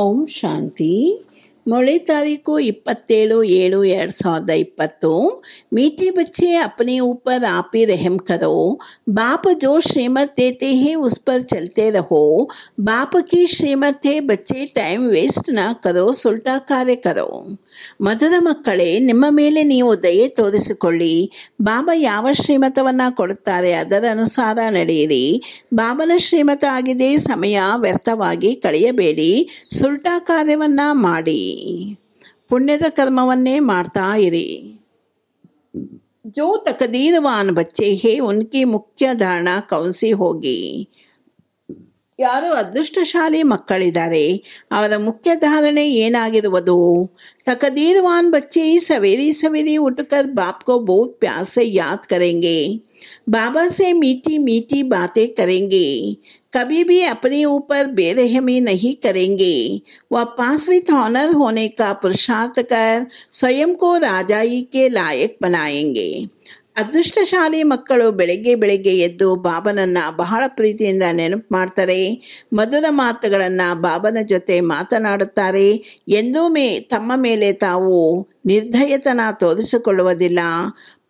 ओम शांति ಮೊಳೆ ತಾರೀಕು ಇಪ್ಪತ್ತೇಳು ಏಳು ಎರಡು ಸಾವಿರದ ಇಪ್ಪತ್ತು ಮೀಟಿ ಬಚ್ಚೆ ಅಪ್ನಿ ಊಪರ್ ಆಪಿ ರೆಹಮ್ ಕರೋ ಬಾಪ ಜೋ ಶ್ರೀಮತ್ देते ಹೇ उस ಚಲತೆ ರಹೋ रहो बाप ಬಚ್ಚೆ ಟೈಮ್ ವೇಸ್ಟ್ ನ ಕರೋ ಸುಲ್ಟಾ ಕಾರ್ಯ ಕರೋ ಮಧುರ ಮಕ್ಕಳೇ ನಿಮ್ಮ ಮೇಲೆ ನೀವು ದಯೆ ತೋರಿಸಿಕೊಳ್ಳಿ ಬಾಬಾ ಯಾವ ಶ್ರೀಮತವನ್ನು ಕೊಡುತ್ತಾರೆ ಅದರ ಅನುಸಾರ ನಡೆಯಿರಿ ಬಾಬನ ಶ್ರೀಮತ ಆಗಿದೆ ಸಮಯ ವ್ಯರ್ಥವಾಗಿ ಕಳೆಯಬೇಡಿ ಸುಲ್ಟಾ ಕಾರ್ಯವನ್ನು ಮಾಡಿ ಪುಣ್ಯದ ಕರ್ಮವನ್ನೇ ಮಾಡ್ತಾ ಇರಿ ಜೋ ತಕದೀರವಾನ್ ಬಚ್ಚೆ ಹೇ ಉನ್ಕಿ ಮುಖ್ಯ ಧಾರಣ ಕೌನ್ಸಿ ಹೋಗಿ ಯಾರು ಅದೃಷ್ಟಶಾಲಿ ಮಕ್ಕಳಿದ್ದಾರೆ ಅವರ ಮುಖ್ಯ ಧಾರಣೆ ಏನಾಗಿರುವುದು ತಕದೀರವಾನ್ ಬಚ್ಚೆ ಸವೇರಿ ಸವೇರಿ ಉಟುಕರ್ ಬಾಪ್ಕೋ ಬಹುತ್ ಪ್ಯಾಸೆ ಯಾದ್ ಕರೆಂಗೆ ಬಾಬಾ ಸೇ ಮೀಟಿ ಮೀಟಿ ಬಾತೆ ಕರೆಂಗೆ कभी भी अपने ऊपर बेरहमी नहीं करेंगे वह पांचवित ऑनर होने का पुरुषार्थ कर ಸ್ವಯಂ ಕೋ के ಲಾಯಕ್ बनाएंगे ಅದೃಷ್ಟಶಾಲಿ ಮಕ್ಕಳು ಬೆಳಗ್ಗೆ ಬೆಳಗ್ಗೆ ಎದ್ದು ಬಾಬನನ್ನ ಬಹಳ ಪ್ರೀತಿಯಿಂದ ನೆನಪು ಮಾಡ್ತಾರೆ ಮಧುರ ಮಾತುಗಳನ್ನ ಬಾಬನ ಜೊತೆ ಮಾತನಾಡುತ್ತಾರೆ ಎಂದೂ ಮೇ ತಮ್ಮ ಮೇಲೆ ತಾವು ನಿರ್ಧಯತನ ತೋರಿಸಿಕೊಳ್ಳುವುದಿಲ್ಲ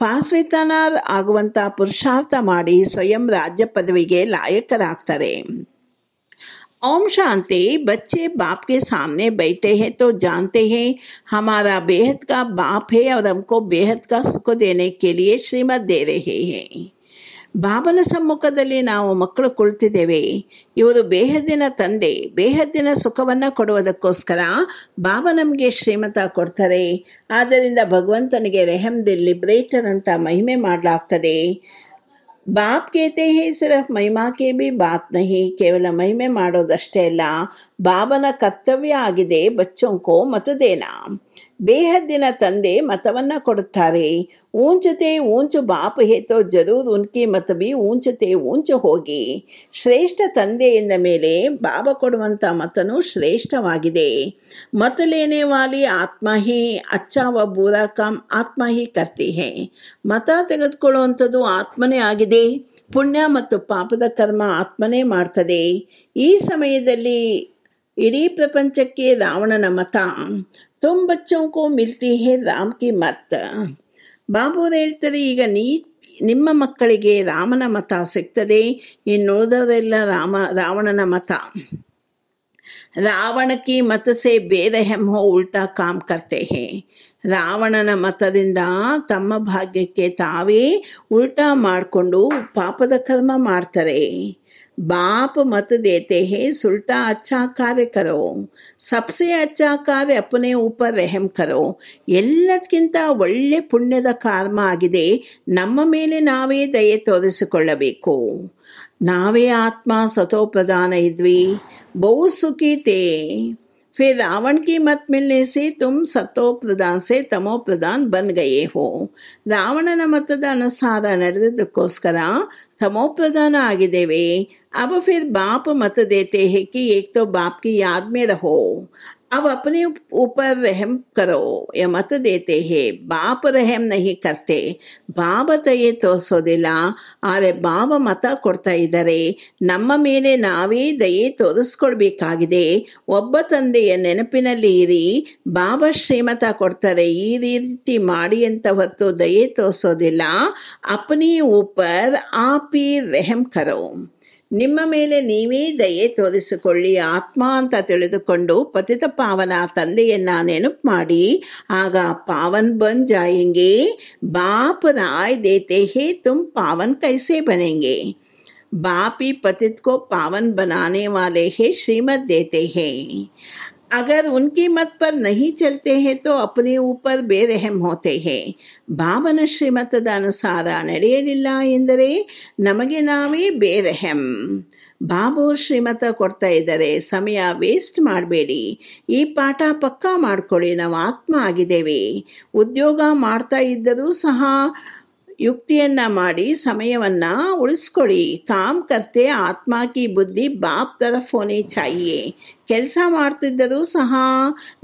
ಪಾಸ್ವಿತನಾದ ಆಗುವಂಥ ಪುರುಷಾರ್ಥ ಮಾಡಿ ಸ್ವಯಂ ರಾಜ್ಯ ಪದವಿಗೆ ಲಾಯಕರಾಗ್ತಾರೆ ओम शांति बच्चे बाप के सामने बैठे हैं तो जानते हैं हमारा बेहद का बाप है और हमको बेहद का सुख देने के लिए श्रीमद दे रहे हैं ಬಾಬನ ಸಮ್ಮುಖದಲ್ಲಿ ನಾವು ಮಕ್ಕಳು ಕುಳಿತಿದ್ದೇವೆ ಇವರು ಬೇಹದ್ದಿನ ತಂದೆ ಬೇಹದ್ದಿನ ಸುಖವನ್ನು ಕೊಡುವುದಕ್ಕೋಸ್ಕರ ಬಾಬ ನಮಗೆ ಶ್ರೀಮತ ಕೊಡ್ತಾರೆ ಆದ್ದರಿಂದ ಭಗವಂತನಿಗೆ ರೆಹಮ್ದಿ ಲಿಬ್ರೇಟರ್ ಅಂತ ಮಹಿಮೆ ಮಾಡಲಾಗ್ತದೆ ಬಾಪ್ ಕೇತೆ ಹೇ ಸಿರಫ್ ಮಹಿಮಾಕೆ ಬಿ ಬಾತ್ ನಹಿ ಕೇವಲ ಮಹಿಮೆ ಮಾಡೋದಷ್ಟೇ ಅಲ್ಲ ಬಾಬನ ಕರ್ತವ್ಯ ಆಗಿದೆ ಬಚ್ಚೊಂಕೋ ಮತದೇನಾ ಬೇಹದ್ದಿನ ತಂದೆ ಮತವನ್ನ ಕೊಡುತ್ತಾರೆ ಊಂಚತೆ ಊಂಚು ಬಾಪು ಹೇತೋ ಜರೂರ್ ಉನ್ಕಿ ಮತಬಿ ಊಂಚತೆ ಊಂಚು ಹೋಗಿ ಶ್ರೇಷ್ಠ ತಂದೆ ಎಂದ ಮೇಲೆ ಬಾಬ ಕೊಡುವಂಥ ಮತನು ಶ್ರೇಷ್ಠವಾಗಿದೆ ಮತಲೇನೆ ವಾಲಿ ಆತ್ಮಹಿ ಅಚ್ಚ ಅಚ್ಚಾವ ಬೂರಾಕಾಂ ಆತ್ಮಹಿ ಕರ್ತಿ ಹೇ ಮತ ತೆಗೆದುಕೊಳ್ಳುವಂಥದ್ದು ಆತ್ಮನೇ ಆಗಿದೆ ಪುಣ್ಯ ಮತ್ತು ಪಾಪದ ಕರ್ಮ ಆತ್ಮನೇ ಮಾಡ್ತದೆ ಈ ಸಮಯದಲ್ಲಿ ಇಡೀ ಪ್ರಪಂಚಕ್ಕೆ ರಾವಣನ ಮತ तुम बच्चों को मिलती है राम की मत ಹೇಳ್ತಾರೆ ಈಗ ನೀ ನಿಮ್ಮ ಮಕ್ಕಳಿಗೆ ರಾಮನ ಮತ ಸಿಗ್ತದೆ ಇನ್ನುಳಿದವರೆಲ್ಲ ರಾಮ ರಾವಣನ ಮತ ರಾವಣ ಕಿ ಮತಸೆ ಬೇರೆ ಹೆಮ್ಮೋ ಉಲ್ಟಾ ಕಾಮ್ ಕರ್ತೆ ರಾವಣನ ಮತದಿಂದ ತಮ್ಮ ಭಾಗ್ಯಕ್ಕೆ ತಾವೇ ಉಲ್ಟಾ ಮಾಡಿಕೊಂಡು ಪಾಪದ ಕರ್ಮ ಮಾಡ್ತಾರೆ बाप मत देते हैं सुलटा अच्छा ಕಾರ್ಯ ಕರೋ ಸಬ್ಸೆ ಅಚ್ಚ ಕಾರ್ಯ ಅಪ್ಪನೇ ಉಪ ರೆಹಮ್ ಕರೋ ಎಲ್ಲದಕ್ಕಿಂತ ಒಳ್ಳೆ ಪುಣ್ಯದ ಕರ್ಮ ಆಗಿದೆ ನಮ್ಮ ಮೇಲೆ ನಾವೇ ದಯೆ ತೋರಿಸಿಕೊಳ್ಳಬೇಕು ನಾವೇ ಆತ್ಮ ಸತೋಪ್ರಧಾನ ಇದ್ವಿ ಬಹು ಸುಖಿತೇ फिर रावण की मत मिलने से तुम सतो प्रधान से तमो प्रधान बन गए हो रावण न मतदानुसार नोस्कर तमो प्रधान आगे देवे अब फिर बाप मत देते हैं कि एक तो बाप की याद में रहो अब अपने ऊपर रहम करो यह मत देते ಬಾಪು बाप रहम ಕರ್ತೆ करते ಬಾಬ ದಯೆ ತೋರಿಸೋದಿಲ್ಲ ಆದರೆ ಬಾಬ ಮತ ಕೊಡ್ತಾ ಇದ್ದಾರೆ ನಮ್ಮ ಮೇಲೆ ನಾವೇ ದಯೆ ತೋರಿಸ್ಕೊಳ್ಬೇಕಾಗಿದೆ ಒಬ್ಬ ತಂದೆಯ ನೆನಪಿನಲ್ಲಿ ಇರಿ ಬಾಬಾ ಶ್ರೀಮತ ಕೊಡ್ತಾರೆ ಈ ರೀತಿ ಮಾಡಿ ಅಂತ ಹೊರತು ದಯೆ ತೋರಿಸೋದಿಲ್ಲ ಅಪನಿ ಊಪರ್ ಆಪಿ ರೆಹಮ್ ಕರೋ ನಿಮ್ಮ ಮೇಲೆ ನೀವೇ ದಯೆ ತೋರಿಸಿಕೊಳ್ಳಿ ಆತ್ಮ ಅಂತ ತಿಳಿದುಕೊಂಡು ಪತಿತ ಪಾವನ ತಂದೆಯನ್ನ ನೆನಪು ಮಾಡಿ ಆಗ ಪಾವನ್ ಬನ್ ಜಾಯಂಗೆ ಬಾಪ್ ರಾಯ್ ದೇತೆ ಹೇ ತುಮ್ ಪಾವನ್ ಕೈಸೆ ಬನೆಂಗೆ ಬಾಪಿ ही पतित को पावन बनाने वाले हैं श्रीमत देते अगर उनकी मत पर नहीं चलते हैं तो अपने ऊपर बेरहम होते हैं ಬಾಬನ ಶ್ರೀಮತದ ಅನುಸಾರ ನಡೆಯಲಿಲ್ಲ ಎಂದರೆ ನಮಗೆ ನಾವೇ ಬೇರೆಹೆಂ ಬಾಬು ಶ್ರೀಮತ ಕೊಡ್ತಾ ಇದ್ದರೆ ಸಮಯ ವೇಸ್ಟ್ ಮಾಡಬೇಡಿ ಈ ಪಾಠ ಪಕ್ಕಾ ಮಾಡಿಕೊಳ್ಳಿ ನಾವು ಆತ್ಮ ಆಗಿದ್ದೇವೆ ಉದ್ಯೋಗ ಮಾಡ್ತಾ ಇದ್ದರೂ ಸಹ ಯುಕ್ತಿಯನ್ನ ಮಾಡಿ ಸಮಯವನ್ನ ಉಳಿಸ್ಕೊಳ್ಳಿ ಕಾಮ್ ಕರ್ತೆ ಆತ್ಮಾಕಿ ಬುದ್ಧಿ ಬಾಪ್ ದರ ಫೋನೆ ಚಾಯಿಯೇ ಕೆಲಸ ಮಾಡ್ತಿದ್ದರೂ ಸಹ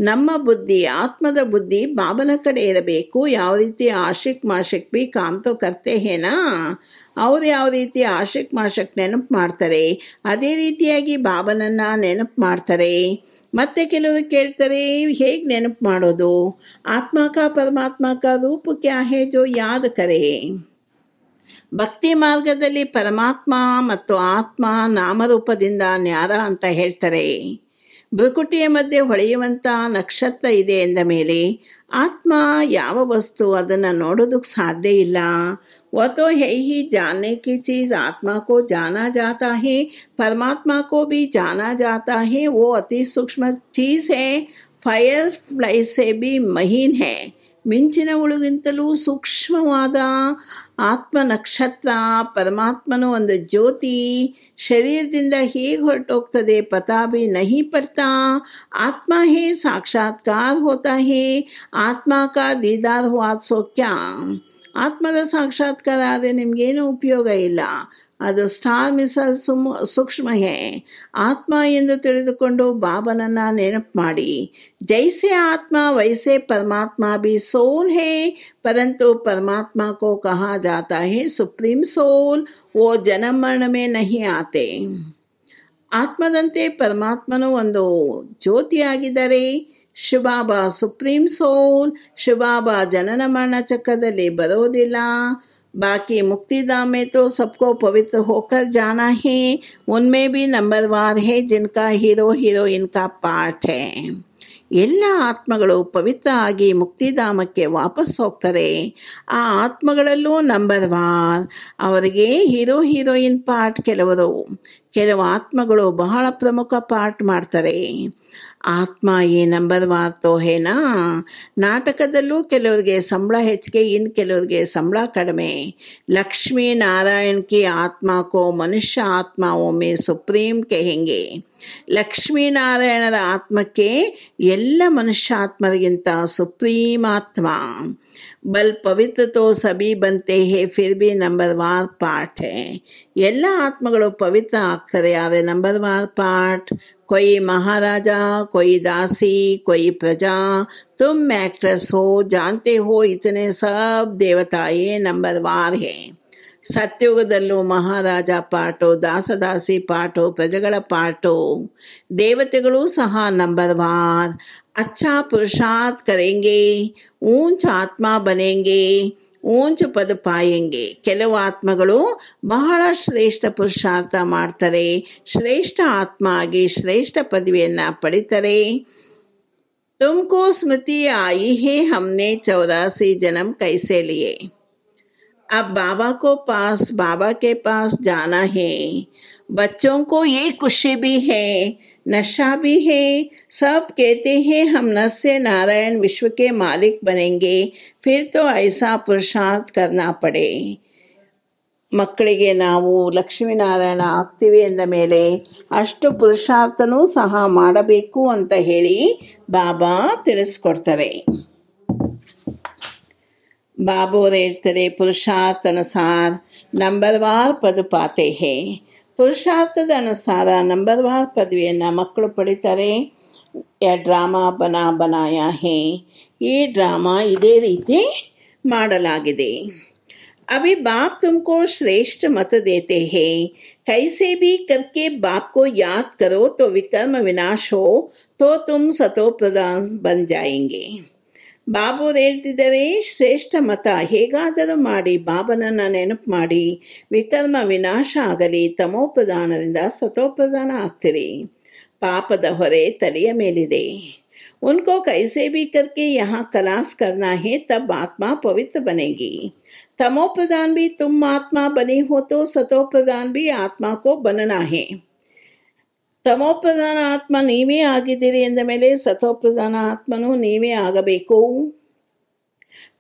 ನಮ್ಮ ಬುದ್ಧಿ ಆತ್ಮದ ಬುದ್ಧಿ ಬಾಬನ ಕಡೆ ಇರಬೇಕು ಯಾವ ರೀತಿ ಆಶಿಕ್ ಮಾಶಕ್ ಬಿ ಕಾಮ್ ತೋ ಕರ್ತೆ ಹೇನಾ ಅವ್ರು ಯಾವ ರೀತಿ ಆಶಿಕ್ ಮಾಶಕ್ ನೆನಪು ಮಾಡ್ತಾರೆ ಅದೇ ರೀತಿಯಾಗಿ ಬಾಬನನ್ನು ನೆನಪು ಮಾಡ್ತಾರೆ ಮತ್ತೆ ಕೆಲವು ಕೇಳ್ತಾರೆ ಹೇಗೆ ನೆನಪು ಮಾಡೋದು ಆತ್ಮಕ ಪರಮಾತ್ಮಕ ರೂಪಕ್ಕೆ ಜೋ ಯಾದ ಕರೆ ಭಕ್ತಿ ಮಾರ್ಗದಲ್ಲಿ ಪರಮಾತ್ಮ ಮತ್ತು ಆತ್ಮ ನಾಮರೂಪದಿಂದ ನ್ಯಾರ ಅಂತ ಹೇಳ್ತಾರೆ ಬೃಕುಟಿಯ ಮಧ್ಯೆ ಹೊಳೆಯುವಂಥ ನಕ್ಷತ್ರ ಇದೆ ಎಂದ ಮೇಲೆ ಆತ್ಮ ಯಾವ ವಸ್ತು ಅದನ್ನು ನೋಡೋದಕ್ಕೆ ಸಾಧ್ಯ ಇಲ್ಲ वह तो है ही जानने की चीज आत्मा को जाना जाता है परमात्मा को भी जाना जाता है वो अति सूक्ष्म चीज है ಫೈರ್ ಫ್ಲೈ ಸೇಬಿ ಮಹೀನ್ ಹೇ ಮಿಂಚಿನವಳಿಗಿಂತಲೂ ಸೂಕ್ಷ್ಮವಾದ ಆತ್ಮ ನಕ್ಷತ್ರ ಪರಮಾತ್ಮನು ಒಂದು ಜ್ಯೋತಿ ಶರೀರದಿಂದ ಹೇಗೆ ಹೊರಟೋಗ್ತದೆ ಪತಾ ಬಿ ನಹಿ ಪಡ್ತಾ ಆತ್ಮ ಹೇ ಸಾಕ್ಷಾತ್ಕಾರ ಹೋತಾ ಹೇ ಆತ್ಮ ಕಾ ದೀದಾರ್ ಹುआ ಸೋ ಕ್ಯಾ ಆತ್ಮದ ಸಾಕ್ಷಾತ್ಕಾರ ಆದರೆ ನಿಮಗೇನು ಉಪಯೋಗ ಇಲ್ಲ ಅದು ಸ್ಟಾರ್ ಮಿಸಲ್ ಸೂಕ್ಷ್ಮ ಹೇ ಆತ್ಮ ಎಂದು ತಿಳಿದುಕೊಂಡು ಬಾಬನನ್ನು ನೆನಪು ಮಾಡಿ ಜೈಸೆ ಆತ್ಮ ವೈಸೆ ಪರಮಾತ್ಮ ಬಿ ಸೋಲ್ ಹೇ ಪರಂತು ಪರಮಾತ್ಮ ಕೋ ಕಹಾ ಜಾತಾ ಹೇ ಸುಪ್ರೀಂ ಸೋಲ್ ಓ ಜನಮರಣಮೇ ನಹಿ ಆತೆ ಆತ್ಮದಂತೆ ಪರಮಾತ್ಮನು ಒಂದು ಜ್ಯೋತಿಯಾಗಿದ್ದರೆ ಶಿವಬಾಬಾ ಸುಪ್ರೀಂ ಸೋಲ್ ಶಿವಬಾಬಾ ಜನನ ಮರಣ ಚಕ್ರದಲ್ಲಿ ಬರೋದಿಲ್ಲ ಬಾಕಿ ಮುಕ್ತಿಧಾಮೆ ತೋ में ಸಬ್ಕೋ ಹೋಕರ್ ಹೋಕರ್ ಜಾನ ಹೇ है ಬಿ ನಂಬರ್ ವಾರ್ ಹೇ ಜಿನ್ಕಾ ಹೀರೋ ಹೀರೋಯಿನ್ ಕಾ ಪಾರ್ಟ್ ಹೇ ಎಲ್ಲ ಆತ್ಮಗಳು ಪವಿತ್ರ ಆಗಿ ಮುಕ್ತಿಧಾಮಕ್ಕೆ ವಾಪಸ್ ಹೋಗ್ತಾರೆ ಆ ಆತ್ಮಗಳಲ್ಲೂ ನಂಬರ್ ವಾರ್ ಅವರಿಗೆ ಹೀರೋ ಹೀರೋಯಿನ್ ಪಾರ್ಟ್ ಕೆಲವರು ಕೆಲವು ಆತ್ಮಗಳು ಬಹಳ ಪ್ರಮುಖ ಪಾರ್ಟ್ ಮಾಡ್ತಾರೆ ಆತ್ಮ ನಂಬರ್ ಮಾತು ಹೇನಾ ನಾಟಕದಲ್ಲೂ ಕೆಲವ್ರಿಗೆ ಸಂಬಳ ಹೆಚ್ಚಿಗೆ ಇನ್ನು ಕೆಲವ್ರಿಗೆ ಸಂಬಳ ಕಡಿಮೆ ಲಕ್ಷ್ಮೀ ನಾರಾಯಣ್ ಕಿ ಆತ್ಮ ಕೋ ಮನುಷ್ಯ ಆತ್ಮ ಒಮ್ಮೆ ಸುಪ್ರೀಂ ಹೆಂಗೆ ಲಕ್ಷ್ಮೀನಾರಾಯಣರ ಆತ್ಮಕ್ಕೆ ಎಲ್ಲ ಮನುಷ್ಯಾತ್ಮರಿಗಿಂತ ಸುಪ್ರೀಮಾತ್ಮ ಬಲ್ ಪವಿತ್ರ ತೋ ಸಬಿ ಬಂತೆ ಹೇ ಫಿರ್ ಬಿ ನಂಬರ್ ವಾರ್ ಪಾಠ್ ಎಲ್ಲ ಆತ್ಮಗಳು ಪವಿತ್ರ ಆಗ್ತಾರೆ ಆದರೆ ನಂಬರ್ ವಾರ್ ಪಾಠ್ ಕೊಯ್ ಮಹಾರಾಜ ಕೊಯ್ ದಾಸಿ ಕೊಯ್ ಪ್ರಜಾ ತುಮ್ ಆಕ್ಟ್ರೆಸ್ ಹೋ ಜಾನ್ತೆ ಹೋ ಇತನೆ ಸಬ್ ದೇವತಾಯೇ ನಂಬರ್ ವಾರ್ ಹೇ ಸತ್ಯುಗದಲ್ಲೂ ಮಹಾರಾಜ ಪಾಟೋ ದಾಸದಾಸಿ ಪಾಟೋ ಪ್ರಜೆಗಳ ಪಾಟೋ ದೇವತೆಗಳೂ ಸಹ ನಂಬರ್ ವಾರ್ ಅಚ್ಚಾ ಪುರುಷಾರ್ಥ ಕರೆಂಗೆ ಊಂಚ ಆತ್ಮ ಬನೆಂಗೆ ಊಂಚು ಪದ ಪಾಯಂಗೆ ಕೆಲವು ಆತ್ಮಗಳು ಬಹಳ ಶ್ರೇಷ್ಠ ಪುರುಷಾರ್ಥ ಮಾಡ್ತಾರೆ ಶ್ರೇಷ್ಠ ಆತ್ಮ ಆಗಿ ಶ್ರೇಷ್ಠ ಪದವಿಯನ್ನು ಪಡಿತಾರೆ ತುಮಕೋ ಸ್ಮೃತಿ ಆಯಿಹೇ ಹೇ ಹಮ್ನೆ ಚೌರಾಸಿ ಜನಂ ಕೈಸೇಲಿಯೇ अब बाबा को पास बाबा के पास जाना है बच्चों को ये खुशी भी है नशा भी है सब कहते हैं हम नस्य नारायण विश्व के मालिक बनेंगे फिर तो ऐसा पुरुषार्थ करना पड़े ಮಕ್ಕಳಿಗೆ ನಾವು ಲಕ್ಷ್ಮೀನಾರಾಯಣ ಆಗ್ತೀವಿ ಅಂದ ಮೇಲೆ ಅಷ್ಟು ಪುರುಷಾರ್ಥನೂ ಸಹ ಮಾಡಬೇಕು ಅಂತ ಹೇಳಿ ಬಾಬಾ ತಿಳಿಸ್ಕೊಡ್ತಾರೆ बाबू रेड़ते पुरुषार्थ अनुसार नंबरवार पद पाते हैं पुरुषार्थद अनुसार नंबर नंबरवार पदवियन मकड़ पड़ता यह ड्रामा बना बनाया है ये ड्रामा इधे रीते अभी बाप तुमको श्रेष्ठ मत देते हैं कैसे भी करके बाप को याद करो तो विकर्म विनाश हो तो तुम सतो प्रधान बन जाएंगे ಬಾಬುವ್ರು ಹೇಳ್ತಿದ್ದಾರೆ ಶ್ರೇಷ್ಠ ಮತ ಹೇಗಾದರೂ ಮಾಡಿ ಬಾಬನನ್ನು ನೆನಪು ಮಾಡಿ ವಿಕರ್ಮ ವಿನಾಶ ಆಗಲಿ ತಮೋಪ್ರಧಾನದಿಂದ ಸತೋಪ್ರಧಾನ ಆಗ್ತಿರಿ ಪಾಪದ ಹೊರೆ ತಲೆಯ ಮೇಲಿದೆ उनको कैसे भी करके यहाँ कलाश करना है तब आत्मा पवित्र बनेगी तमो प्रधान भी तुम आत्मा बने हो तो सतो प्रधान भी आत्मा को बनना है ತಮೋಪ್ರಧಾನ ಆತ್ಮ ನೀವೇ ಆಗಿದ್ದೀರಿ ಎಂದ ಮೇಲೆ ಸತೋಪ್ರಧಾನ ಆತ್ಮನೂ ನೀವೇ ಆಗಬೇಕು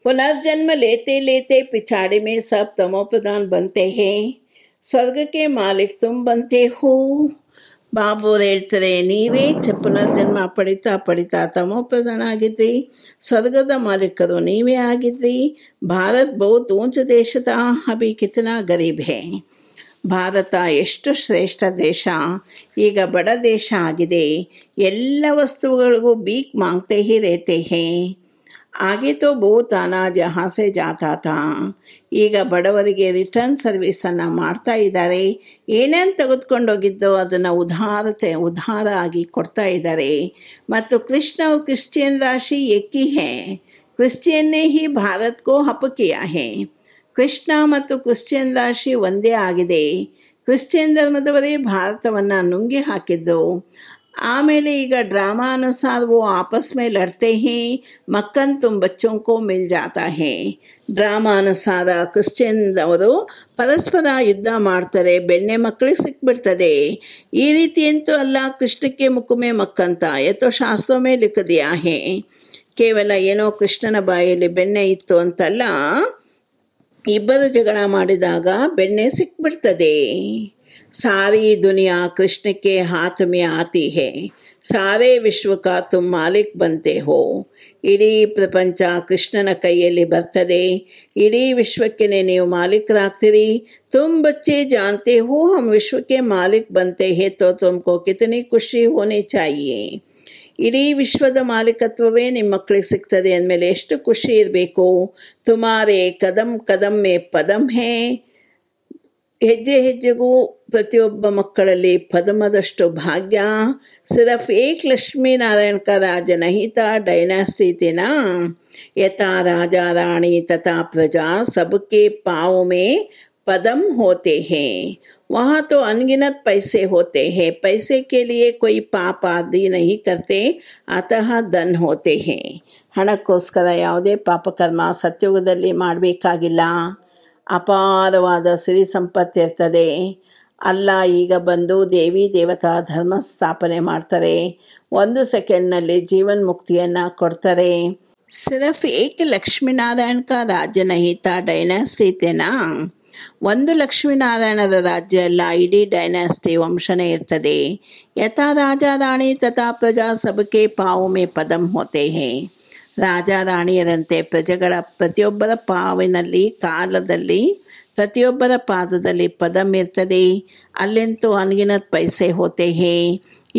पुनर्जन्म लेते लेते पिछाड़े में सब तमोप्रधान बनते हैं स्वर्ग के मालिक तुम बनते हो ಬಾಬೋರು ಹೇಳ್ತಾರೆ ನೀವೇ ಪುನರ್ಜನ್ಮ ಪಡಿತಾ ಪಡಿತಾ ತಮೋಪ್ರಧಾನ ಆಗಿದ್ರಿ ಸ್ವರ್ಗದ ಮಾಲೀಕರು ನೀವೇ ಆಗಿದ್ರಿ ಭಾರತ್ ಬಹುತ್ ಊಂಚ ದೇಶದ ಅಭಿ ಕಿತನಾ ಗರೀಬ್ ಹೇ ಭಾರತ ಎಷ್ಟು ಶ್ರೇಷ್ಠ ದೇಶ ಈಗ ಬಡ ದೇಶ ಆಗಿದೆ ಎಲ್ಲ ವಸ್ತುಗಳಿಗೂ ಬೀಕ್ ಮಾಗ್ತೆ ಹಿ ರೇತೆ ಹೇ ಹಾಗೆ ತೋ ಬಹುತಾನ ಜಹಾಸೆ ಜಾತಾತ ಈಗ ಬಡವರಿಗೆ ರಿಟರ್ನ್ ಸರ್ವಿಸನ್ನು ಮಾಡ್ತಾ ಇದ್ದಾರೆ ಏನೇನು ತೆಗೆದುಕೊಂಡೋಗಿದ್ದೋ ಅದನ್ನು ಉದಾರತೆ ಉದಾರ ಆಗಿ ಕೊಡ್ತಾ ಇದ್ದಾರೆ ಮತ್ತು ಕೃಷ್ಣವು ಕ್ರಿಶ್ಚಿಯನ್ ರಾಶಿ ಎಕ್ಕಿ ಹೇ ಕ್ರಿಶ್ಚಿಯನ್ನೇ ಹಿ ಭಾರತ್ಗೋ ಹಪಕಿಯ ಹೇ ಕೃಷ್ಣ ಮತ್ತು ಕ್ರಿಶ್ಚಿಯನ್ ರಾಶಿ ಒಂದೇ ಆಗಿದೆ ಕ್ರಿಶ್ಚಿಯನ್ ಧರ್ಮದವರೇ ಭಾರತವನ್ನು ನುಂಗಿ ಹಾಕಿದ್ದು ಆಮೇಲೆ ಈಗ ಡ್ರಾಮಾ ಅನುಸಾರ ಮೇಲೆ आपस में लड़ते हैं मक्कन तुम ಡ್ರಾಮಾ ಅನುಸಾರ ಕ್ರಿಶ್ಚಿಯನ್ ಅವರು ಪರಸ್ಪರ ಯುದ್ಧ ಮಾಡ್ತಾರೆ ಬೆಣ್ಣೆ ಮಕ್ಕಳಿಗೆ ಸಿಕ್ಬಿಡ್ತದೆ ಈ ರೀತಿಯಂತೂ ಅಲ್ಲ ಕೃಷ್ಣಕ್ಕೆ ಮುಕ್ಕುಮೆ ಮಕ್ಕಂತ ಎತ್ತೋ ಶಾಸ್ತ್ರವೇ ಮೇಲೆ ಕೇವಲ ಏನೋ ಕೃಷ್ಣನ ಬಾಯಲ್ಲಿ ಬೆಣ್ಣೆ ಇತ್ತು ಅಂತಲ್ಲ ಇಬ್ಬರು ಜಗಳ ಮಾಡಿದಾಗ ಬೆಣ್ಣೆ ಸಿಕ್ಬಿಡ್ತದೆ ಸಾರಿ ದುನಿಯಾ ಕೃಷ್ಣಕ್ಕೆ ಹಾತ್ ಮೇ ಆತಿ ಹೇ ಸಾರೇ ವಿಶ್ವಕ ತುಮ್ ಮಾಲಿಕ್ ಬಂತೆ ಹೋ ಇಡೀ ಪ್ರಪಂಚ ಕೃಷ್ಣನ ಕೈಯಲ್ಲಿ ಬರ್ತದೆ ಇಡೀ ವಿಶ್ವಕ್ಕೆ ನೀವು ಮಾಲೀಕರಾಗ್ತೀರಿ ತುಮ್ ಬಚ್ಚೆ ಜಾನ್ತೆ ಹೋ ಹಮ್ ವಿಶ್ವಕ್ಕೆ ಮಾಲಿಕ್ ಬಂತೆ ಹೇ ತೋ ತುಮಕೋ ಕಿತನಿ ಖುಷಿ ಹೋನಿ ಚಾಹಿಯೇ ಇಡೀ ವಿಶ್ವದ ಮಾಲೀಕತ್ವವೇ ನಿಮ್ಮ ಮಕ್ಕಳಿಗೆ ಸಿಗ್ತದೆ ಅಂದಮೇಲೆ ಎಷ್ಟು ಖುಷಿ ಇರಬೇಕು ತುಮಾರೇ ಕದಂ ಕದಂ ಮೇ ಪದಂ ಹೇ ಹೆಜ್ಜೆ ಹೆಜ್ಜೆಗೂ ಪ್ರತಿಯೊಬ್ಬ ಮಕ್ಕಳಲ್ಲಿ ಪದಮದಷ್ಟು ಭಾಗ್ಯ ಸಿರಫ್ ಏಕ್ ಲಕ್ಷ್ಮೀನಾರಾಯಣ ಕ ರಾಜ ನಹಿತ ಡೈನಾಸ್ಟಿ ತಿನ ಯಥಾ ರಾಜ ರಾಣಿ ತಥಾ ಪ್ರಜಾ ಸಬಕೆ ಪಾವು ಮೇ ಪದಂ ಹೋತೆ ಹೇ वहाँ ಅನ್ಗಿನತ್ ಪೈಸೆ पैसे होते हैं पैसे के ಪಾಪ ಆದಿ ನಹಿ ಕರ್ತೆ ಅತಃ ದನ್ ಹೋತೆ ಹೇ ಹಣಕ್ಕೋಸ್ಕರ ಯಾವುದೇ ಪಾಪಕರ್ಮ ಸತ್ಯುಗದಲ್ಲಿ ಮಾಡಬೇಕಾಗಿಲ್ಲ ಅಪಾರವಾದ ಸಿರಿ ಸಂಪತ್ತಿರ್ತದೆ ಅಲ್ಲ ಈಗ ಬಂದು ದೇವಿ ದೇವತಾ ಧರ್ಮ ಸ್ಥಾಪನೆ ಮಾಡ್ತಾರೆ ಒಂದು ಸೆಕೆಂಡ್ನಲ್ಲಿ ಜೀವನ್ ಮುಕ್ತಿಯನ್ನು ಕೊಡ್ತಾರೆ ಸಿರಫ್ ಏಕೆ ಲಕ್ಷ್ಮೀನಾರಾಯಣ ಕಾ ರಾಜ ನಹಿತ ಡೈನಾಸ್ಟಿ ಒಂದು ಲಕ್ಷ್ಮೀನಾರಾಯಣದ ರಾಜ್ಯ ಎಲ್ಲ ಇಡೀ ಡೈನಾಸ್ಟಿ ವಂಶನೇ ಇರ್ತದೆ ಯಥಾ ರಾಜ ರಾಣಿ ತಥಾ ಪ್ರಜಾ ಸಬಕೆ ಪಾವುಮೆ ಪದಂ ಹೋತೆ ಹೇ ರಾಜ ರಾಣಿಯರಂತೆ ಪ್ರಜೆಗಳ ಪ್ರತಿಯೊಬ್ಬರ ಪಾವಿನಲ್ಲಿ ಕಾಲದಲ್ಲಿ ಪ್ರತಿಯೊಬ್ಬರ ಪಾದದಲ್ಲಿ ಪದಂ ಇರ್ತದೆ ಅಲ್ಲೆಂತೂ ಅನ್ಗಿನ ಪೈಸೆ ಹೋತೆ ಹೇ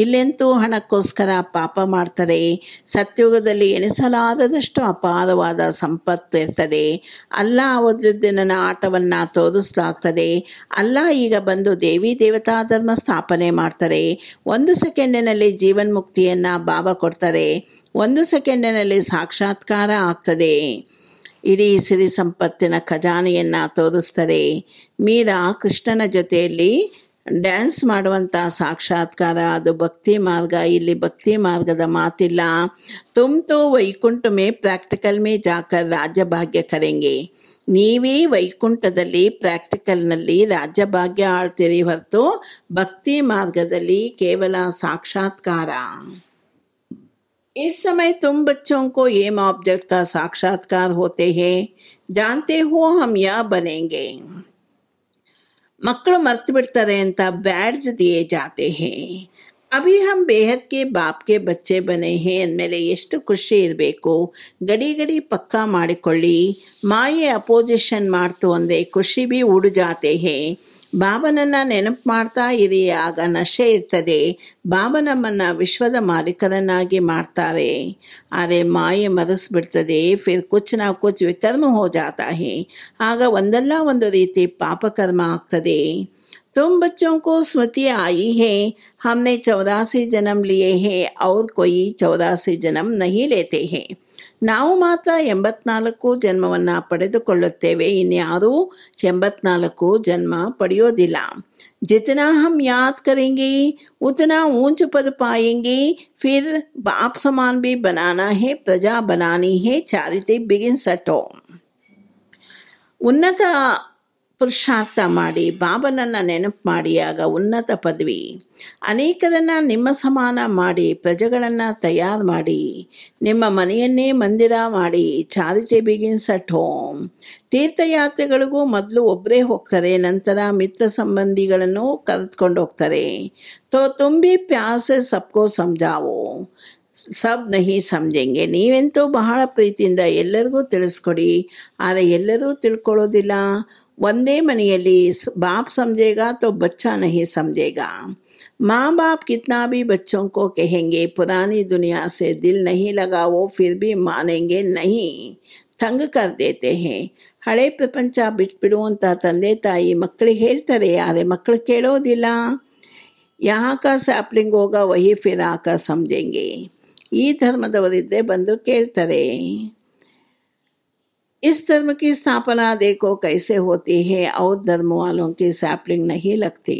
ಇಲ್ಲೆಂತೂ ಹಣಕ್ಕೋಸ್ಕರ ಪಾಪ ಮಾಡ್ತಾರೆ ಸತ್ಯುಗದಲ್ಲಿ ಎಣಿಸಲಾದದಷ್ಟು ಅಪಾರವಾದ ಸಂಪತ್ತು ಇರ್ತದೆ ಅಲ್ಲ ನನ್ನ ಆಟವನ್ನು ತೋರಿಸಲಾಗ್ತದೆ ಅಲ್ಲ ಈಗ ಬಂದು ದೇವಿ ದೇವತಾ ಧರ್ಮ ಸ್ಥಾಪನೆ ಮಾಡ್ತಾರೆ ಒಂದು ಸೆಕೆಂಡಿನಲ್ಲಿ ಮುಕ್ತಿಯನ್ನು ಭಾವ ಕೊಡ್ತಾರೆ ಒಂದು ಸೆಕೆಂಡಿನಲ್ಲಿ ಸಾಕ್ಷಾತ್ಕಾರ ಆಗ್ತದೆ ಇಡೀ ಸಿರಿ ಸಂಪತ್ತಿನ ಖಜಾನೆಯನ್ನು ತೋರಿಸ್ತದೆ ಮೀರಾ ಕೃಷ್ಣನ ಜೊತೆಯಲ್ಲಿ ಡ್ಯಾನ್ಸ್ ಮಾಡುವಂಥ ಸಾಕ್ಷಾತ್ಕಾರ ಅದು ಭಕ್ತಿ ಮಾರ್ಗ ಇಲ್ಲಿ ಭಕ್ತಿ ಮಾರ್ಗದ ಮಾತಿಲ್ಲ ತುಮ್ ತು ವೈಕುಂಠ ಮೇ ಪ್ರಾಕ್ಟಿಕಲ್ ಮೇ ಜಾಕರ್ ರಾಜ್ಯಭಾಗ್ಯ ಕರೆಂಗೆ ನೀವೇ ವೈಕುಂಠದಲ್ಲಿ ಪ್ರಾಕ್ಟಿಕಲ್ನಲ್ಲಿ ರಾಜ್ಯಭಾಗ್ಯ ಆಳ್ತೀರಿ ಹೊರತು ಭಕ್ತಿ ಮಾರ್ಗದಲ್ಲಿ ಕೇವಲ ಸಾಕ್ಷಾತ್ಕಾರ इस समय तुम बच्चों को एम ऑब्जेक्ट का साक्षात्कार होते हैं जानते हो हम यह बनेंगे मक्कल मर्तबिड़ता रहे बैठ दिए जाते हैं अभी हम बेहद के बाप के बच्चे बने हैं अंदमले एष्टु खुशी ಇರಬೇಕು ಗಡಿ ಗಡಿ ಪಕ್ಕಾ ಮಾಡಿಕೊಳ್ಳಿ ಮಾಯೆ ಅಪೋಸಿಷನ್ ಮಾಡ್ತು ಅಂದೆ ಖುಷಿ ಬಿ ಉಡ್ ಜಾತೆ ಬಾಬನನ್ನ ನೆನಪು ಮಾಡ್ತಾ ಇರಿ ಆಗ ನಶೆ ಇರ್ತದೆ ಬಾಬ ವಿಶ್ವದ ಮಾಲೀಕರನ್ನಾಗಿ ಮಾಡ್ತಾರೆ ಆದರೆ ಮಾಯೆ ಮರೆಸ್ಬಿಡ್ತದೆ ಫಿರ್ ಕುಚ್ ನಾ ಕುಚ್ ವಿಕರ್ಮ ಹೋ ಆಗ ಒಂದಲ್ಲ ಒಂದು ರೀತಿ ಪಾಪಕರ್ಮ ಆಗ್ತದೆ तुम बच्चों को स्मृति आई है हमने चौदह से जन्म लिए हैं और कोई ಚೌದಹ से ಜನ್ಮ नहीं लेते हैं नाव ನಾವು ಮಾತ್ರ ಎಂಬತ್ನಾಲ್ಕು ಜನ್ಮವನ್ನು ಪಡೆದುಕೊಳ್ಳುತ್ತೇವೆ ಇನ್ಯಾರೂ जन्म ಜನ್ಮ ಪಡೆಯೋದಿಲ್ಲ जितना हम याद करेंगे उतना ऊंच पद पाएंगे फिर बाप समान भी बनाना है प्रजा बनानी है चैरिटी बिगिन सटो उन्नत ಪುರುಷಾರ್ಥ ಮಾಡಿ ಬಾಬನನ್ನು ನೆನಪು ಮಾಡಿ ಆಗ ಉನ್ನತ ಪದವಿ ಅನೇಕದನ್ನು ನಿಮ್ಮ ಸಮಾನ ಮಾಡಿ ಪ್ರಜೆಗಳನ್ನು ತಯಾರು ಮಾಡಿ ನಿಮ್ಮ ಮನೆಯನ್ನೇ ಮಂದಿರ ಮಾಡಿ ಚಾರಿಟಿ ಬಿಗಿನ್ಸ್ ಅಟ್ ಹೋಮ್ ತೀರ್ಥಯಾತ್ರೆಗಳಿಗೂ ಮೊದಲು ಒಬ್ಬರೇ ಹೋಗ್ತಾರೆ ನಂತರ ಮಿತ್ರ ಸಂಬಂಧಿಗಳನ್ನು ಕರೆದುಕೊಂಡು ಹೋಗ್ತಾರೆ ತೋ ತುಂಬಿ ಪ್ಯಾಸೆ ಸಬ್ಕೋ ಸಮಜಾವು ಸಬ್ ನಹಿ ಸಮಜೆಂಗೆ ನೀವೆಂತೂ ಬಹಳ ಪ್ರೀತಿಯಿಂದ ಎಲ್ಲರಿಗೂ ತಿಳಿಸ್ಕೊಡಿ ಆದರೆ ಎಲ್ಲರೂ ತಿಳ್ಕೊಳ್ಳೋದಿಲ್ಲ वंदे मनियली बाप समझेगा तो बच्चा नहीं समझेगा माँ बाप कितना भी बच्चों को कहेंगे पुरानी दुनिया से दिल नहीं लगा वो फिर भी मानेंगे नहीं तंग कर देते हैं हड़े प्रपंच बिटपिड़ूंत तंदे ताई मकड़ हेल्तरे यारे मकड़ केड़ो दिला यहाँ का सैपलिंग होगा वही फिर आकर समझेंगे ये ಈ ಧರ್ಮದವರಿದ್ದೆ ಬಂದು ಕೇಳ್ತಾರೆ इस धर्म की स्थापना देखो कैसे होती है और धर्म वालों की सैप्लिंग नहीं लगती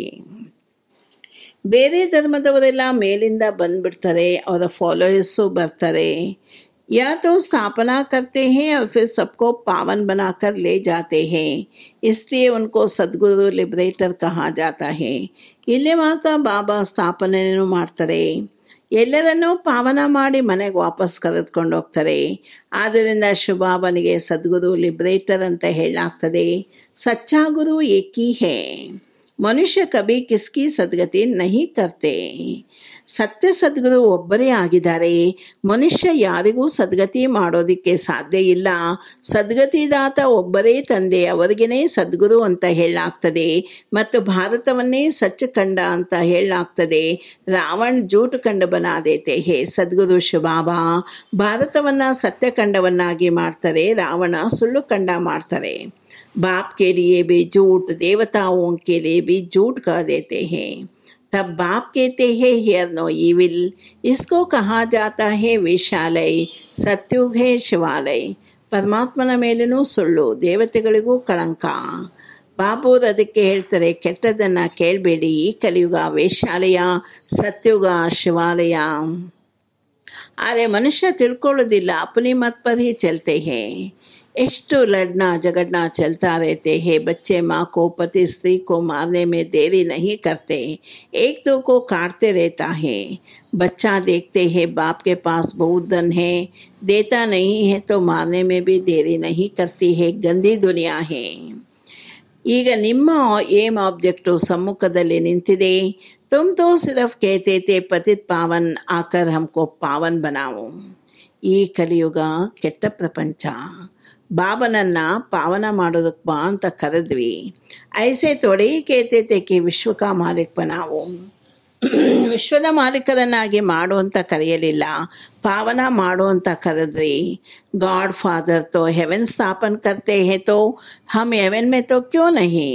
बेरे ಬೇರೆ ಧರ್ಮದವರೆಲ್ಲ ಮೇಲಿಂದ ಬಂದ್ಬಿಡ್ತಾರೆ ಅವರ ಫಾಲೋಯರ್ಸು ಬರ್ತಾರೆ या तो स्थापना करते हैं और फिर सबको पावन बनाकर ले जाते हैं इसलिए उनको सदगुरु लिबरेटर कहा जाता है इले माता बाबा स्थापना मारतरे ಎಲ್ಲರನ್ನೂ ಪಾವನ ಮಾಡಿ ಮನೆಗೆ ವಾಪಸ್ ಕರೆದುಕೊಂಡು ಹೋಗ್ತಾರೆ ಆದ್ದರಿಂದ ಶುಭಾವನಿಗೆ ಸದ್ಗುರು ಲಿಬ್ರೇಟರ್ ಅಂತ ಹೇಳಾಗ್ತದೆ ಸಚ್ಚಾ ಗುರು ಏಕಿ ಹೇ ಮನುಷ್ಯ ಕಬಿ ಕಿಸ್ಕಿ ಸದ್ಗತಿ ನಹಿ ಕರ್ತೆ ಸತ್ಯ ಸದ್ಗುರು ಒಬ್ಬರೇ ಆಗಿದ್ದಾರೆ ಮನುಷ್ಯ ಯಾರಿಗೂ ಸದ್ಗತಿ ಮಾಡೋದಕ್ಕೆ ಸಾಧ್ಯ ಇಲ್ಲ ಸದ್ಗತಿದಾತ ಒಬ್ಬರೇ ತಂದೆ ಅವರಿಗೇನೆ ಸದ್ಗುರು ಅಂತ ಹೇಳಲಾಗ್ತದೆ ಮತ್ತು ಭಾರತವನ್ನೇ ಸಚ್ಚ ಕಂಡ ಅಂತ ಹೇಳಲಾಗ್ತದೆ ರಾವಣ್ ಜೂಟು ಕಂಡ ಬನಾದೇತೆ ಹೇ ಸದ್ಗುರು ಶುಭಾಬಾ ಭಾರತವನ್ನು ಸತ್ಯ ಕಂಡವನ್ನಾಗಿ ಮಾಡ್ತಾರೆ ರಾವಣ ಸುಳ್ಳು ಕಂಡ ಮಾಡ್ತಾರೆ ಬಾಪ್ ಕೇಳಿಯೇ ಬಿ ಜೂಟ್ ದೇವತಾ ಓಂ के ಬಿ ಜೂಟ್ झूठ ಹೇ तब बाप कहते हैं हेयर नो ईविल इसको कहा जाता है विशालय ಸತ್ಯುಗೆ ಶಿವಾಲಯ ಪರಮಾತ್ಮನ ಮೇಲೂ ಸುಳ್ಳು ದೇವತೆಗಳಿಗೂ ಕಳಂಕ ಬಾಬೂರ್ ಅದಕ್ಕೆ ಹೇಳ್ತಾರೆ ಕೆಟ್ಟದನ್ನು ಕೇಳಬೇಡಿ ಈ ಕಲಿಯುಗ ವೇಷಾಲಯ ಸತ್ಯುಗ ಶಿವಾಲಯ ಆದರೆ ಮನುಷ್ಯ ತಿಳ್ಕೊಳ್ಳೋದಿಲ್ಲ अपने मत पर ही चलते हैं एस्टो लड़ना झगड़ना चलता रहते हैं बच्चे माँ को पति स्त्री को मारने में देरी नहीं करते एक दो को काटते रहता है बच्चा देखते हैं बाप के पास बहुत धन है देता नहीं है तो मारने में भी देरी नहीं करती है गंदी दुनिया है ಈಗ ನಿಮ್ಮ ಏಮ್ ಆಬ್ಜೆಕ್ಟು ಸಮ್ಮುಖದಲ್ಲಿ ನಿಂತಿದೆ ತುಮ್ ತೋ ಸಿರ್ಫ್ ಕೇತೆ ತೇ ಪತಿತ್ ಪಾವನ್ ಆಕರ್ ಹಮ್ಕೋ ಪಾವನ್ ಬನಾವು ಈ ಕಲಿಯುಗ ಕೆಟ್ಟ ಪ್ರಪಂಚ ಬಾಬನನ್ನ ಪಾವನ ಮಾಡೋದಕ್ಕೆ ಬಾ ಅಂತ ಕರೆದ್ವಿ ಐಸೆ ತೋಡಿ ಕೇತೆ ತೆಕ್ಕಿ ವಿಶ್ವಕ ಮಾಲೀಕ ನಾವು ವಿಶ್ವದ ಮಾಲೀಕರನ್ನಾಗಿ ಮಾಡು ಅಂತ ಕರೆಯಲಿಲ್ಲ ಪಾವನ ಮಾಡು ಅಂತ ಕರೆದ್ರಿ ಗಾಡ್ ಫಾದರ್ ತೋ ಹೆವೆನ್ ಸ್ಥಾಪನ್ ಕರ್ತೆ ಹೇತೋ ಹಮ್ ಹೆವೆನ್ ಮೇ ತೋ ಕ್ಯೋ ನಹಿ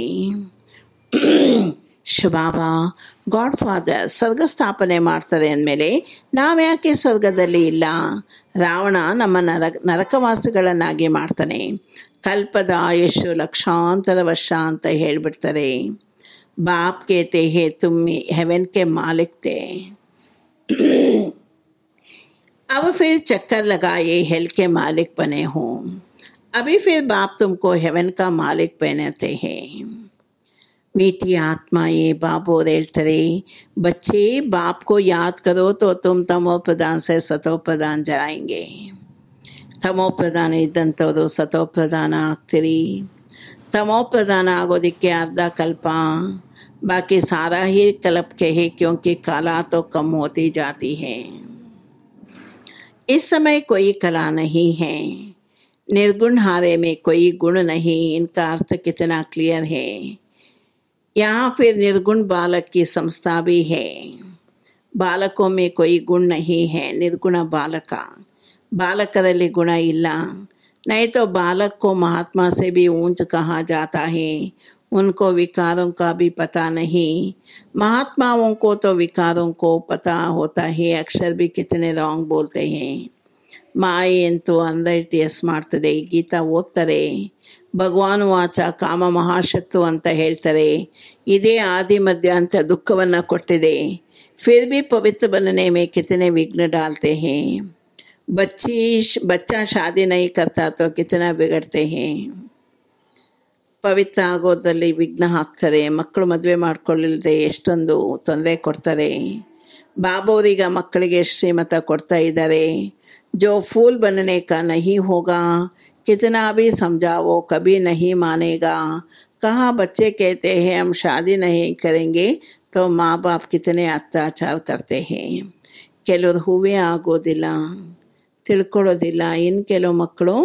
ಶುಭಾಮ ಗಾಡ್ ಫಾದರ್ ಸ್ವರ್ಗ ಸ್ಥಾಪನೆ ಮಾಡ್ತಾರೆ ಅಂದಮೇಲೆ ನಾವ್ಯಾಕೆ ಸ್ವರ್ಗದಲ್ಲಿ ಇಲ್ಲ ರಾವಣ ನಮ್ಮ ನರ ನರಕವಾಸಿಗಳನ್ನಾಗಿ ಮಾಡ್ತಾನೆ ಕಲ್ಪದ ಆಯುಷು ಲಕ್ಷಾಂತರ ವರ್ಷ ಅಂತ ಹೇಳಿಬಿಡ್ತಾರೆ बाप कहते हैं तुम हेवन के मालिक थे अब फिर चक्कर लगाए हेल के मालिक बने हो अभी फिर बाप तुमको हेवन का मालिक बनाते हैं मीठी आत्माएं बाप और ಹೇಳ್ತಾರೆ बच्चे बाप को याद करो तो तुम तमो प्रधान से सतो प्रधान जराएंगे ತಮೋ दो सतो ಸತೋ आखिरी तमो ತಮೋ आगो ಆಗೋದಕ್ಕೆ ಅರ್ಧ कल्पा बाकी सारा ही कल्प के क्योंकि कला तो कम होती जाती है इस समय कोई कला नहीं है निर्गुण हारे में कोई गुण नहीं इनका अर्थ कितना क्लियर है यहाँ फिर निर्गुण बालक की संस्था भी है बालकों में कोई गुण नहीं है निर्गुण बालक ಬಾಲಕದಲ್ಲಿ गुण इला नहीं तो बालक को महात्मा से भी ऊंच कहा जाता है उनको विकारों का भी पता नहीं महात्माओं को तो विकारों को पता होता है अक्षर भी कितने रॉन्ग बोलते हैं माए अंदर ಅಂದೈಟಿಯಸ್ ಮಾಡ್ತದೆ गीता वो ಓದ್ತಾರೆ ಭಗವಾನ್ ವಾಚ ಕಾಮ ಮಹಾಶತ್ತು ಅಂತ ಹೇಳ್ತಾರೆ ಇದೇ ಆದಿ ಮಧ್ಯ ಅಂತ ದುಃಖವನ್ನು ಕೊಟ್ಟಿದೆ ಫಿರ್ भी ಪವಿತ್ರ बनने में कितने विघ्न डालते हैं ಶ್ ಬಚ್ಚ ಶಾದಿ ನೈ ಕರ್ತಾ ಅಥವಾ ಕಿತನ ಬಿಗಡ್ತೆ ಹೇ ಪವಿತ್ರ ಆಗೋದ್ರಲ್ಲಿ ವಿಘ್ನ ಹಾಕ್ತಾರೆ ಮಕ್ಕಳು ಮದುವೆ ಮಾಡ್ಕೊಳ್ಳಿಲ್ಲದೆ ಎಷ್ಟೊಂದು ತೊಂದರೆ ಕೊಡ್ತಾರೆ ಬಾಬೋರಿಗ ಮಕ್ಕಳಿಗೆ ಶ್ರೀಮತ ಕೊಡ್ತಾ ಇದ್ದಾರೆ ಜೋ ಫೂಲ್ ಬನ್ನನೆ ಕ ನಹಿ ಹೋಗ कितना भी समझाओ कभी नहीं मानेगा कहाँ बच्चे कहते हैं हम शादी नहीं करेंगे तो माँ बाप कितने अत्याचार करते हैं ಹೂವೇ ಆಗೋದಿಲ್ಲ ತಿಳ್ಕೊಳ್ಳೋದಿಲ್ಲ ಇನ್ನು ಕೆಲವು ಮಕ್ಕಳು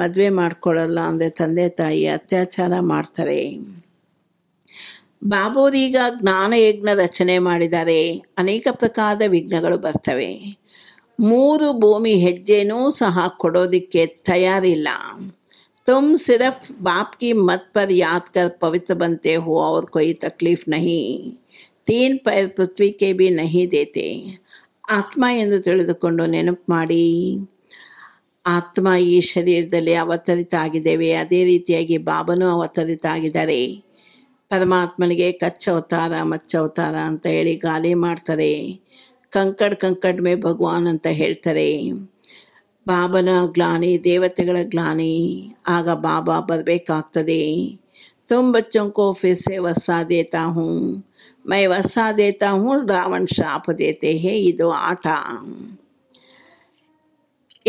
ಮದುವೆ ಮಾಡ್ಕೊಳ್ಳಲ್ಲ ಅಂದರೆ ತಂದೆ ತಾಯಿ ಅತ್ಯಾಚಾರ ಮಾಡ್ತಾರೆ ಬಾಬೋರೀಗ ಜ್ಞಾನ ಯಜ್ಞ ರಚನೆ ಮಾಡಿದ್ದಾರೆ ಅನೇಕ ಪ್ರಕಾರದ ವಿಘ್ನಗಳು ಬರ್ತವೆ ಮೂರು ಭೂಮಿ ಹೆಜ್ಜೆನೂ ಸಹ ಕೊಡೋದಕ್ಕೆ ತಯಾರಿಲ್ಲ ತುಮ್ ಸಿರಫ್ ಬಾಪ್ ಕಿ ಮತ್ ಪರ್ ಯಾದ ಕರ್ ಪವಿತ್ರ ಬಂತೆ ಹೋ ತಕ್ಲೀಫ್ ನಹಿ ತಕ್ಲೀಫ್ ನಹಿ ತೀನ್ ಪೈರ್ ಪೃಥ್ವಿ ದೇತೆ ಬಿ ನಹಿ ಆತ್ಮ ಎಂದು ತಿಳಿದುಕೊಂಡು ನೆನಪು ಮಾಡಿ ಆತ್ಮ ಈ ಶರೀರದಲ್ಲಿ ಅವತರಿತ ಆಗಿದ್ದೇವೆ ಅದೇ ರೀತಿಯಾಗಿ ಬಾಬನು ಅವತರಿತ ಆಗಿದ್ದಾರೆ ಪರಮಾತ್ಮನಿಗೆ ಮಚ್ಚ ಅವತಾರ ಅಂತ ಹೇಳಿ ಗಾಲಿ ಮಾಡ್ತಾರೆ ಕಂಕಡ್ ಕಂಕಡ್ ಮೇ ಭಗವಾನ್ ಅಂತ ಹೇಳ್ತಾರೆ ಬಾಬನ ಗ್ಲಾನಿ ದೇವತೆಗಳ ಗ್ಲಾನಿ ಆಗ ಬಾಬಾ ಬರಬೇಕಾಗ್ತದೆ ತುಂಬ बच्चों ಫಿರ್ಸೆ फिर ದೇತಾ ಹೂ ಮೈ हूँ मैं वसा देता ಹೇ ಇದು ಆಟ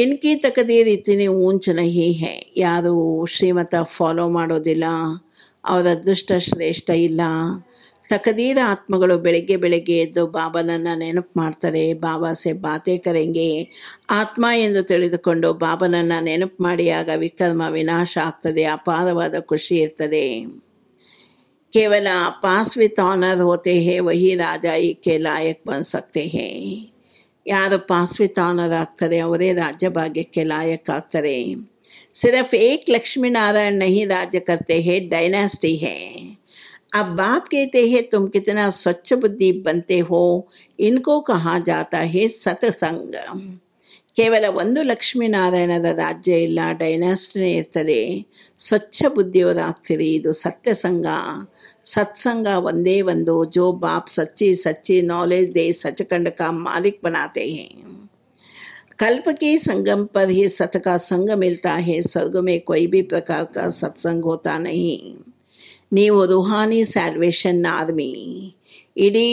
ಇನ್ಕಿ ತಕ್ಕದೇ ರೀತಿನೇ ಊಂಚ ನಹಿ ಹೇ ಯಾರು ಶ್ರೀಮತ ಫಾಲೋ ಮಾಡೋದಿಲ್ಲ ಅವರ ಅದೃಷ್ಟ ಶ್ರೇಷ್ಠ ಇಲ್ಲ ತಕದೀರ ಆತ್ಮಗಳು ಬೆಳಗ್ಗೆ ಬೆಳಗ್ಗೆ ಎದ್ದು ಬಾಬನನ್ನು ನೆನಪು ಮಾಡ್ತಾರೆ ಬಾಬಾ ಸೆ ಬಾತೆ ಕರೆಂಗೆ ಆತ್ಮ ಎಂದು ತಿಳಿದುಕೊಂಡು ಬಾಬನನ್ನು ನೆನಪು ಮಾಡಿಯಾಗ ವಿಕ್ರಮ ವಿಕರ್ಮ ವಿನಾಶ ಆಗ್ತದೆ ಅಪಾರವಾದ ಖುಷಿ ಇರ್ತದೆ ಕೇವಲ ಪಾಸ್ ವಿತ್ ಆನರ್ ಹೋತೆ ಹೇ ವಹಿ ಈಕೆ ಲಾಯಕ್ ಬನ್ ಹೇ ಯಾರು ಪಾಸ್ ವಿತ್ ಆನರ್ ಆಗ್ತಾರೆ ಅವರೇ ರಾಜ್ಯ ಭಾಗ್ಯಕ್ಕೆ ಲಾಯಕ್ ಆಗ್ತಾರೆ ಸಿರಫ್ ಏಕ್ ಲಕ್ಷ್ಮೀನಾರಾಯಣ ಹಿ ರಾಜ್ಯಕರ್ತೆ ಹೇ ಡೈನಾಸ್ಟಿ ಹೇ अब बाप कहते हैं तुम कितना स्वच्छ बुद्धि बनते हो इनको कहा जाता है सतसंग केवल ಸತಸಂಗ ಕೇವಲ ಒಂದು ಲಕ್ಷ್ಮೀನಾರಾಯಣದ ರಾಜ್ಯ ಇಲ್ಲ ಡೈನಾಸ್ಟಿನೇ ಇರ್ತದೆ ಸ್ವಚ್ಛ ಬುದ್ಧಿಯವರಾಗ್ತೀರಿ ಇದು ಸತ್ಯಸಂಗ सत्संग वंदे वंदो जो बाप सच्ची सच्ची नॉलेज दे सचखंड का मालिक बनाते हैं कल्प के संगम पर ही सत का संग मिलता है स्वर्ग में कोई भी प्रकार का सत्संग होता नहीं नी रूहानी सैलवेशन आर्मी इडी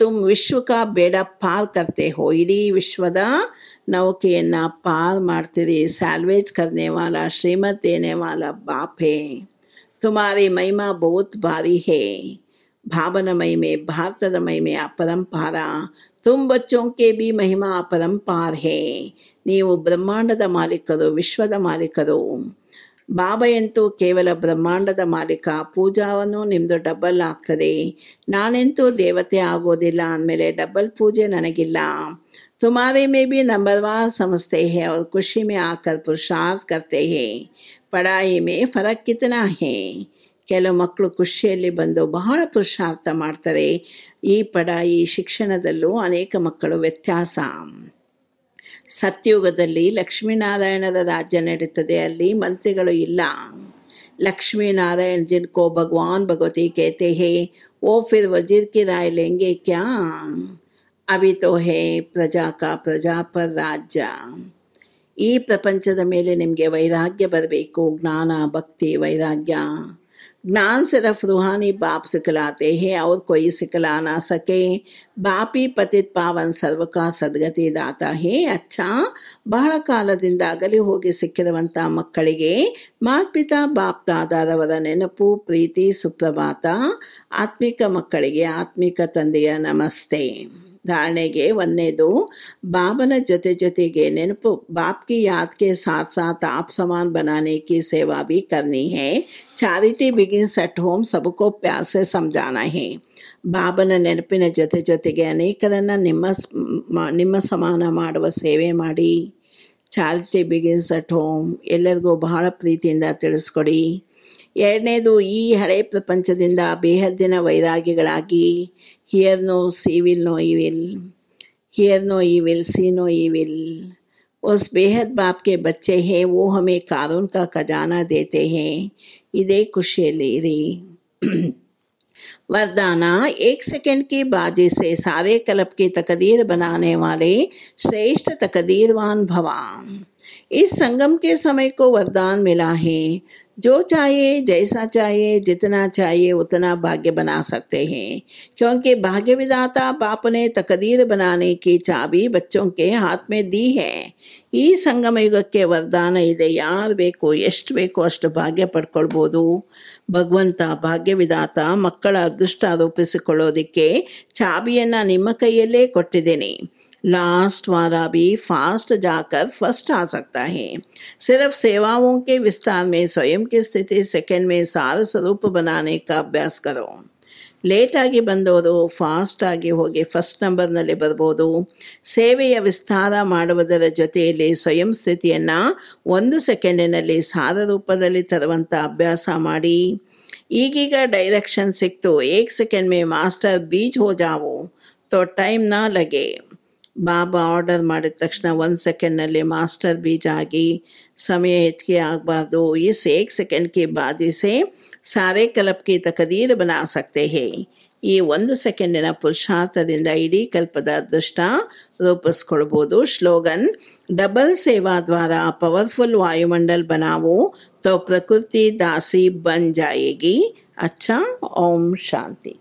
तुम विश्व का बेड़ा पार करते हो इडी विश्वद नौकियन पारती सैलवेज करने वाला श्रीमत देने वाला बाप है तुम्हारी महिमा बहुत भारी है भावन महिमे भारत महिमे अपरम पारा तुम बच्चों के भी महिमा अपरम पार है नहीं ब्रह्मांड मालिक विश्वद मालिकरो ಬಾಬಯಂತೂ ಕೇವಲ ಬ್ರಹ್ಮಾಂಡದ ಮಾಲೀಕ ಪೂಜಾವನ್ನು ನಿಮ್ಮದು ಡಬ್ಬಲ್ ಆಗ್ತದೆ ನಾನೆಂತೂ ದೇವತೆ ಆಗೋದಿಲ್ಲ ಅಂದಮೇಲೆ ಡಬ್ಬಲ್ ಪೂಜೆ ನನಗಿಲ್ಲ तुम्हारे ಮೇ ಬಿ ನಂಬರ್ ವಾರ್ हैं और ಖುಷಿ ಮೇ ಆಕರ್ ಪುರುಷಾರ್ಥ ಕರ್ತೆ ಹೇ ಪಡಾಯಿ ಮೇ ಫರಕ್ कितना ಹೇ ಕೆಲವು ಮಕ್ಕಳು ಖುಷಿಯಲ್ಲಿ ಬಂದು ಬಹಳ ಪುರುಷಾರ್ಥ ಮಾಡ್ತಾರೆ ಈ ಪಡಾಯಿ ಶಿಕ್ಷಣದಲ್ಲೂ ಅನೇಕ ಮಕ್ಕಳು ವ್ಯತ್ಯಾಸ ಸತ್ಯುಗದಲ್ಲಿ ಲಕ್ಷ್ಮೀನಾರಾಯಣರ ರಾಜ್ಯ ನಡೀತದೆ ಅಲ್ಲಿ ಮಂತ್ರಿಗಳು ಇಲ್ಲ ಲಕ್ಷ್ಮೀನಾರಾಯಣ जिनको ಭಗವಾನ್ ಭಗವತಿ ಕೇತೆ ಹೇ ಓ ಫಿರ್ वजीर की ರಾಯ್ ಲೆಂಗೆ ಕ್ಯಾ ಅವಿ ತೋ ಹೇ ಪ್ರಜಾ ಕಾ ಪ್ರಜಾಪರ ರಾಜ್ಯ ಈ ಪ್ರಪಂಚದ ಮೇಲೆ ನಿಮಗೆ ವೈರಾಗ್ಯ ಬರಬೇಕು ಜ್ಞಾನ ಭಕ್ತಿ ವೈರಾಗ್ಯ ಜ್ಞಾನ್ सिर्फ रूहानी ಬಾಪ್ सिखलाते ಹೇ ಅವ್ರ कोई ಸಿಖಲಾ ना सके ಬಾಪ ಪತಿತ್ ಪಾವನ್ ಸರ್ವಕಾ ಸದ್ಗತಿ ದಾತ ಹೇ ಅಚ್ಚಾ ಬಹಳ ಕಾಲದಿಂದ ಅಗಲಿ ಹೋಗಿ ಸಿಕ್ಕಿರುವಂಥ ಮಕ್ಕಳಿಗೆ ಮಾತ್ಪಿತಾ ಬಾಪ್ ದಾದಾರವರ ನೆನಪು ಪ್ರೀತಿ ಸುಪ್ರಭಾತ ಆತ್ಮಿಕ ಮಕ್ಕಳಿಗೆ ಆತ್ಮಿಕ ತಂದೆಯ ನಮಸ್ತೆ धारणेगे वन्ने दो बाबल जते जते गे नेनपु बाप की याद के साथ साथ आप समान बनाने की सेवा भी करनी है चैरिटी बिगिंस एट होम सबको प्यार से समझाना है बाबन नेनपिन जते जते अनेक रन निम्म समान माडव सेवे माडी चैरिटी बिगिंस एट होम एल्लरिगू बहळ प्रीतियिंद तिळिसिकोडि ಎರನೇದು ಈ ಹಳೆ ಪಂಚದಿಂದ ಬೇಹದನ ವೈರಾಗಿಗಳಾಗಿ hear no civil no evil hear no evil see no evil ಓಸ್ ಬೇಹದ ಬಾಪ್ کے بچے ہیں وہ ہمیں کارون کا خزانہ دیتے ہیں ఇదే કુಶೇಲಿ รี ವrdana 1 ಸೆಕೆಂಡ್ کے بعد سے ಸಾವೇ ಕಲ್ಪ کے ತಕದೀರ್ بنانے والے ಶ್ರೇಷ್ಠ ತಕದೀರ್ವಾನ್ ಭವಾಂ इस संगम के समय को वरदान मिला है जो चाहिए जैसा चाहिए जितना चाहिए उतना भाग्य बना सकते हैं क्योंकि भाग्य विदाता बाप ने तकदीर बनाने की चाबी बच्चों के हाथ में दी है ಈ ಸಂಗಮಯುಗಕ್ಕೆ ವರದಾನ ಇದೆ ಯಾರು ಬೇಕು ಎಷ್ಟು ಬೇಕೋ ಅಷ್ಟು ಭಾಗ್ಯ ಪಡ್ಕೊಳ್ಬೋದು ಭಗವಂತ ಭಾಗ್ಯವಿದಾತ ಮಕ್ಕಳ ಅದೃಷ್ಟ ರೂಪಿಸಿಕೊಳ್ಳೋದಕ್ಕೆ ಚಾಬಿಯನ್ನು ನಿಮ್ಮ ಕೈಯಲ್ಲೇ ಕೊಟ್ಟಿದ್ದೇನೆ लास्ट वाला भी फास्ट जाकर फर्स्ट आ सकता है सिर्फ सेवाओं के विस्तार में स्वयं की स्थिति सेकंड में सार स्वरूप बनाने का ಅಭ್ಯಾಸ ಕರೋ ಲೇಟಾಗಿ ಬಂದವರು ಫಾಸ್ಟಾಗಿ ಹೋಗಿ ಫಸ್ಟ್ ನಂಬರ್ನಲ್ಲಿ ಬರ್ಬೋದು ಸೇವೆಯ ವಿಸ್ತಾರ ಮಾಡುವುದರ ಜೊತೆಯಲ್ಲಿ ಸ್ವಯಂ ಸ್ಥಿತಿಯನ್ನು ಒಂದು ಸೆಕೆಂಡಿನಲ್ಲಿ ಸಾರ ರೂಪದಲ್ಲಿ ತರುವಂಥ ಅಭ್ಯಾಸ ಮಾಡಿ ಈಗೀಗ ಡೈರೆಕ್ಷನ್ ಸಿಕ್ತು ಏಕ್ ಸೆಕೆಂಡ್ ಮೇ ಮಾಸ್ಟರ್ ಬೀಜ್ ಹೋಜಾವು तो टाइम ना लगे ಬಾಬಾ ಆರ್ಡರ್ ಮಾಡಿದ ತಕ್ಷಣ ಒಂದು ಸೆಕೆಂಡ್ನಲ್ಲಿ ಮಾಸ್ಟರ್ ಬೀಜ ಆಗಿ ಸಮಯ ಹೆಚ್ಚಿಗೆ ಆಗಬಾರ್ದು ಇಸ್ ಏಕ್ ಸೆಕೆಂಡ್ ಕಿ ಬಾಜಿಸೆ ಸಾರೆ ಕಲ್ಪಕ್ಕೆ ತಕದೀರ್ ಬನಾ ಸಕ್ತೆ ಹೇ ಈ ಒಂದು ಸೆಕೆಂಡಿನ ಪುರುಷಾರ್ಥದಿಂದ ಇಡೀ ಕಲ್ಪದ ಅದೃಷ್ಟ ರೂಪಿಸ್ಕೊಳ್ಬೋದು ಶ್ಲೋಗನ್ ಡಬಲ್ ಸೇವಾ ದ್ವಾರ ಪವರ್ಫುಲ್ ವಾಯುಮಂಡಲ್ ಬನಾವು ತೋ ಪ್ರಕೃತಿ ದಾಸಿ ಬನ್ ಜಾಯೇಗಿ ಅಚ್ಚಾ ಓಂ ಶಾಂತಿ